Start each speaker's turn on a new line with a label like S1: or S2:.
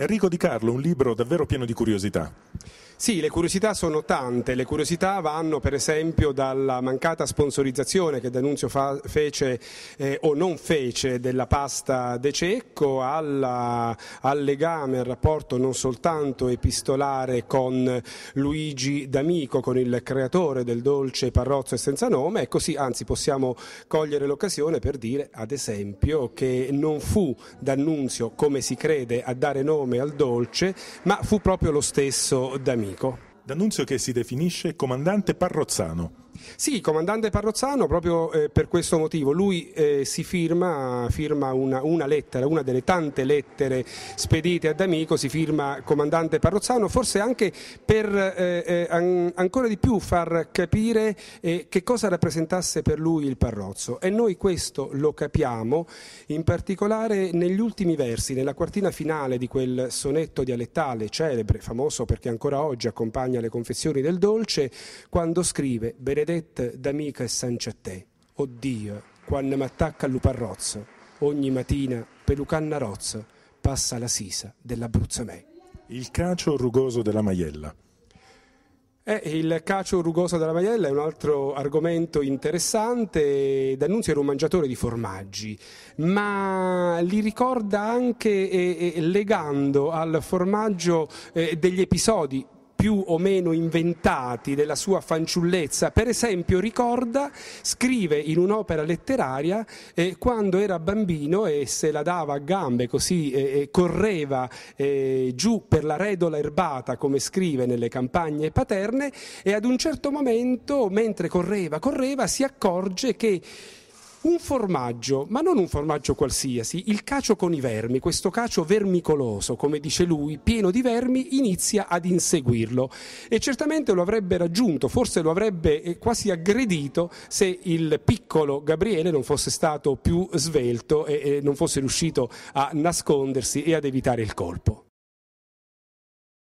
S1: Enrico Di Carlo, un libro davvero pieno di curiosità. Sì, le curiosità sono tante, le curiosità vanno per esempio dalla mancata sponsorizzazione che D'Annunzio fece eh, o non fece della pasta De Cecco alla, al legame, al rapporto non soltanto epistolare con Luigi D'Amico, con il creatore del dolce Parrozzo e senza nome e così anzi possiamo cogliere l'occasione per dire ad esempio che non fu D'Annunzio come si crede a dare nome al dolce ma fu proprio lo stesso D'Amico nemico. D'Annunzio che si definisce comandante parrozzano, sì, comandante Parrozzano proprio eh, per questo motivo, lui eh, si firma, firma una, una, lettera, una delle tante lettere spedite ad Amico, si firma comandante Parrozzano, forse anche per eh, eh an ancora di più far capire eh, che cosa rappresentasse per lui il Parrozzo e noi questo lo capiamo in particolare negli ultimi versi, nella quartina finale di quel sonetto dialettale celebre, famoso perché ancora oggi accompagna le confessioni del dolce, quando scrive Benedetto benedetta d'amica e sancetè, o Dio, quando m'attacca all'uparrozzo, ogni mattina per Lucanna Rozzo passa la sisa dell'Abruzzamè. Il cacio rugoso della maiella. Eh, il cacio rugoso della maiella è un altro argomento interessante. D'Annunzio era un mangiatore di formaggi, ma li ricorda anche eh, eh legando al formaggio eh, degli episodi più o meno inventati della sua fanciullezza, per esempio ricorda, scrive in un'opera letteraria eh, quando era bambino e se la dava a gambe così eh, eh correva eh, giù per la redola erbata come scrive nelle campagne paterne e ad un certo momento mentre correva, correva si accorge che un formaggio, ma non un formaggio qualsiasi, il cacio con i vermi, questo cacio vermicoloso, come dice lui, pieno di vermi, inizia ad inseguirlo e certamente lo avrebbe raggiunto, forse lo avrebbe eh, quasi aggredito se il piccolo Gabriele non fosse stato più svelto e non fosse riuscito a nascondersi e ad evitare il colpo.